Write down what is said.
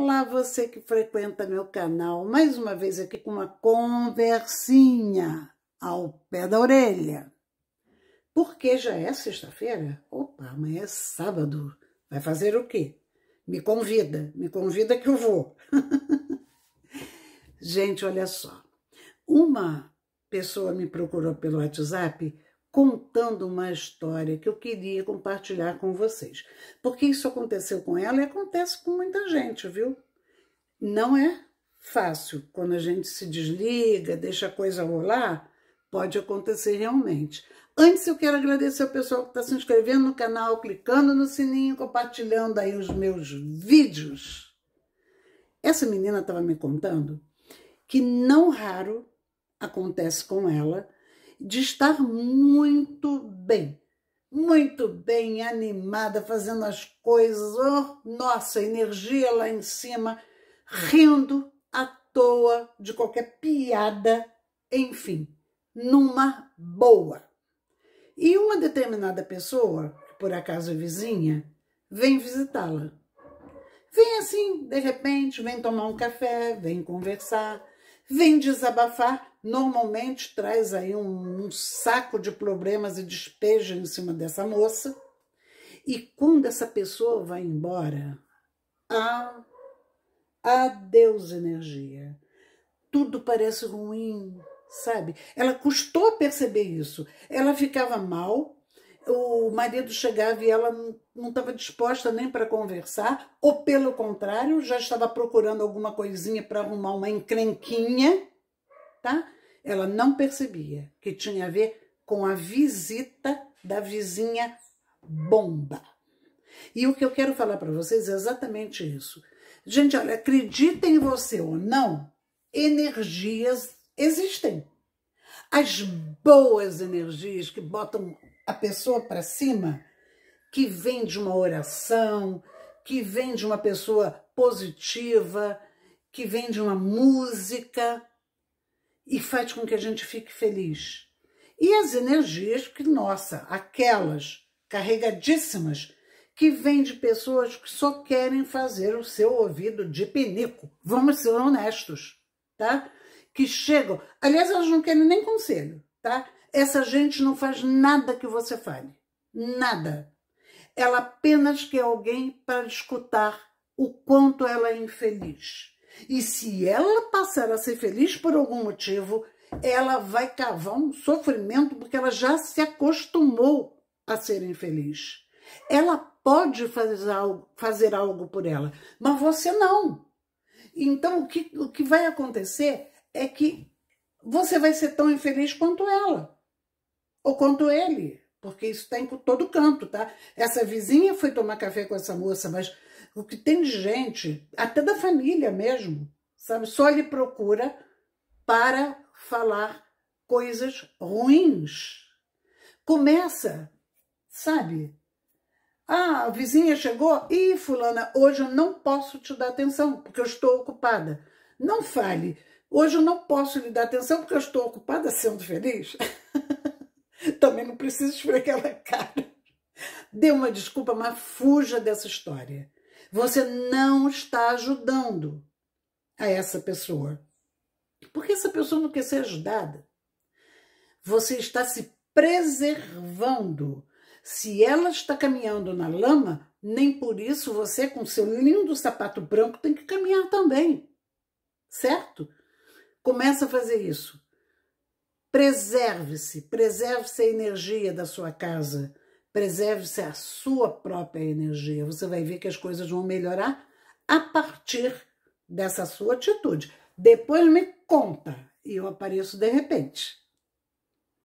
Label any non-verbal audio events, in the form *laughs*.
Olá, você que frequenta meu canal, mais uma vez aqui com uma conversinha ao pé da orelha. Porque já é sexta-feira? Opa, amanhã é sábado. Vai fazer o quê? Me convida, me convida que eu vou. *laughs* Gente, olha só. Uma pessoa me procurou pelo WhatsApp contando uma história que eu queria compartilhar com vocês. Porque isso aconteceu com ela e acontece com muita gente, viu? Não é fácil. Quando a gente se desliga, deixa a coisa rolar, pode acontecer realmente. Antes, eu quero agradecer ao pessoal que está se inscrevendo no canal, clicando no sininho, compartilhando aí os meus vídeos. Essa menina estava me contando que não raro acontece com ela de estar muito bem, muito bem animada, fazendo as coisas, oh, nossa energia lá em cima, rindo à toa de qualquer piada, enfim, numa boa. E uma determinada pessoa, por acaso é vizinha, vem visitá-la. Vem assim, de repente, vem tomar um café, vem conversar vem desabafar, normalmente traz aí um, um saco de problemas e despeja em cima dessa moça. E quando essa pessoa vai embora, ah, adeus energia. Tudo parece ruim, sabe? Ela custou perceber isso. Ela ficava mal, o marido chegava e ela não estava disposta nem para conversar, ou pelo contrário, já estava procurando alguma coisinha para arrumar uma encrenquinha, tá? Ela não percebia que tinha a ver com a visita da vizinha bomba. E o que eu quero falar para vocês é exatamente isso. Gente, olha, acreditem em você ou não, energias existem. As boas energias que botam a pessoa para cima, que vem de uma oração, que vem de uma pessoa positiva, que vem de uma música e faz com que a gente fique feliz. E as energias que, nossa, aquelas carregadíssimas, que vêm de pessoas que só querem fazer o seu ouvido de pinico. Vamos ser honestos, tá? Que chegam. Aliás, elas não querem nem conselho, tá? Essa gente não faz nada que você fale, nada. Ela apenas quer alguém para escutar o quanto ela é infeliz. E se ela passar a ser feliz por algum motivo, ela vai cavar um sofrimento porque ela já se acostumou a ser infeliz. Ela pode fazer algo, fazer algo por ela, mas você não. Então, o que, o que vai acontecer é que você vai ser tão infeliz quanto ela ou quanto ele, porque isso tem tá em todo canto, tá? Essa vizinha foi tomar café com essa moça, mas o que tem de gente, até da família mesmo, sabe? Só ele procura para falar coisas ruins. Começa, sabe? Ah, a vizinha chegou. Ih, fulana, hoje eu não posso te dar atenção, porque eu estou ocupada. Não fale. Hoje eu não posso lhe dar atenção, porque eu estou ocupada sendo feliz. *laughs* não precisa esfregar aquela cara. Dê uma desculpa, mas fuja dessa história. Você não está ajudando a essa pessoa. Porque essa pessoa não quer ser ajudada. Você está se preservando. Se ela está caminhando na lama, nem por isso você, com seu lindo sapato branco, tem que caminhar também. Certo? Começa a fazer isso. Preserve-se, preserve-se a energia da sua casa, preserve-se a sua própria energia. Você vai ver que as coisas vão melhorar a partir dessa sua atitude. Depois me conta e eu apareço de repente.